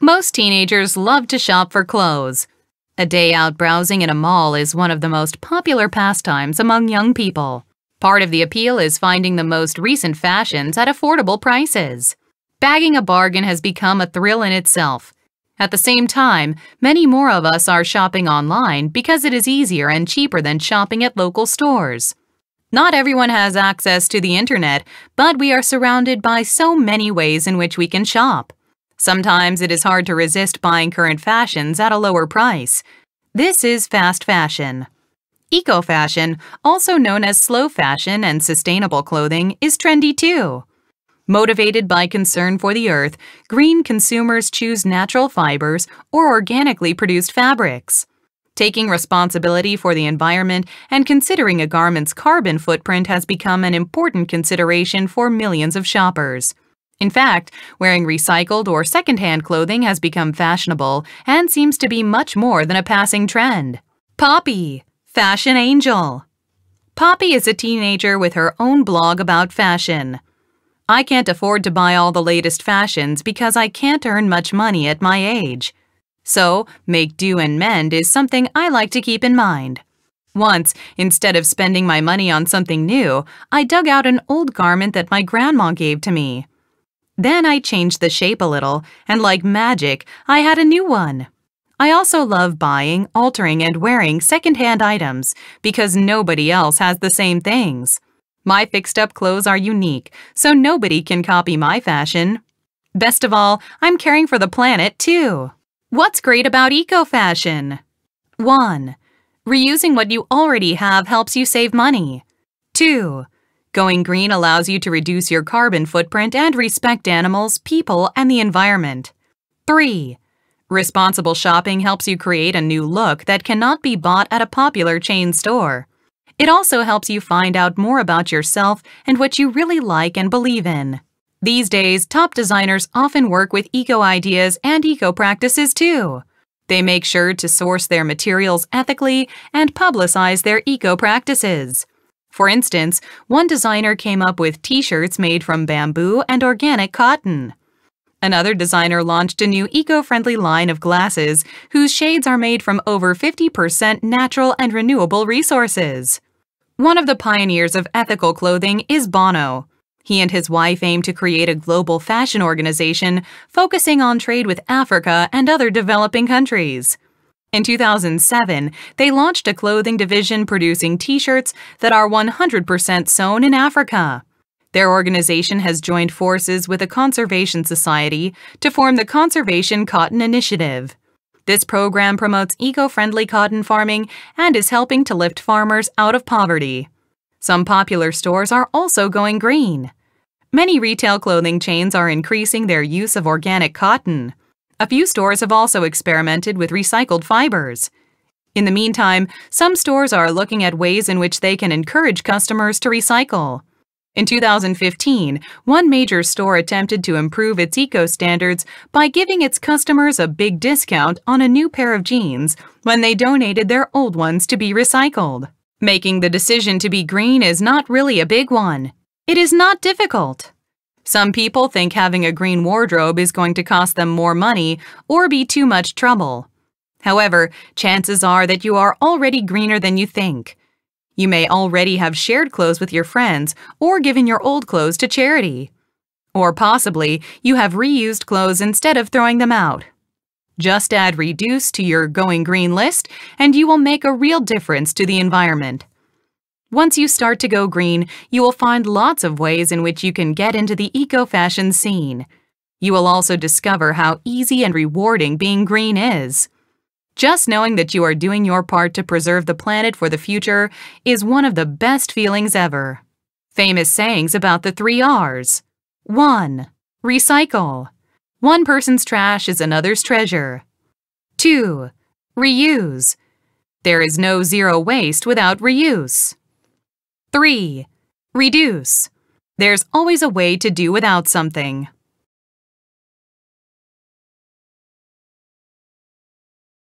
Most teenagers love to shop for clothes. A day out browsing in a mall is one of the most popular pastimes among young people. Part of the appeal is finding the most recent fashions at affordable prices. Bagging a bargain has become a thrill in itself. At the same time, many more of us are shopping online because it is easier and cheaper than shopping at local stores. Not everyone has access to the internet, but we are surrounded by so many ways in which we can shop. Sometimes it is hard to resist buying current fashions at a lower price. This is fast fashion. Eco fashion, also known as slow fashion and sustainable clothing, is trendy too. Motivated by concern for the earth, green consumers choose natural fibers or organically produced fabrics. Taking responsibility for the environment and considering a garment's carbon footprint has become an important consideration for millions of shoppers. In fact, wearing recycled or secondhand clothing has become fashionable and seems to be much more than a passing trend. Poppy, Fashion Angel Poppy is a teenager with her own blog about fashion. I can't afford to buy all the latest fashions because I can't earn much money at my age. So, make do and mend is something I like to keep in mind. Once, instead of spending my money on something new, I dug out an old garment that my grandma gave to me. Then I changed the shape a little, and like magic, I had a new one. I also love buying, altering, and wearing secondhand items because nobody else has the same things. My fixed up clothes are unique, so nobody can copy my fashion. Best of all, I'm caring for the planet too. What's great about eco fashion? 1. Reusing what you already have helps you save money. 2. Going green allows you to reduce your carbon footprint and respect animals, people, and the environment. 3. Responsible shopping helps you create a new look that cannot be bought at a popular chain store. It also helps you find out more about yourself and what you really like and believe in. These days, top designers often work with eco ideas and eco practices too. They make sure to source their materials ethically and publicize their eco practices. For instance, one designer came up with t-shirts made from bamboo and organic cotton. Another designer launched a new eco-friendly line of glasses whose shades are made from over 50% natural and renewable resources. One of the pioneers of ethical clothing is Bono. He and his wife aim to create a global fashion organization focusing on trade with Africa and other developing countries. In 2007, they launched a clothing division producing t shirts that are 100% sewn in Africa. Their organization has joined forces with a conservation society to form the Conservation Cotton Initiative. This program promotes eco friendly cotton farming and is helping to lift farmers out of poverty. Some popular stores are also going green. Many retail clothing chains are increasing their use of organic cotton. A few stores have also experimented with recycled fibers. In the meantime, some stores are looking at ways in which they can encourage customers to recycle. In 2015, one major store attempted to improve its eco standards by giving its customers a big discount on a new pair of jeans when they donated their old ones to be recycled. Making the decision to be green is not really a big one. It is not difficult. Some people think having a green wardrobe is going to cost them more money or be too much trouble. However, chances are that you are already greener than you think. You may already have shared clothes with your friends or given your old clothes to charity. Or possibly, you have reused clothes instead of throwing them out. Just add reduce to your going green list and you will make a real difference to the environment. Once you start to go green, you will find lots of ways in which you can get into the eco-fashion scene. You will also discover how easy and rewarding being green is. Just knowing that you are doing your part to preserve the planet for the future is one of the best feelings ever. Famous sayings about the three R's. 1. Recycle. One person's trash is another's treasure. 2. Reuse. There is no zero waste without reuse. 3. Reduce. There's always a way to do without something.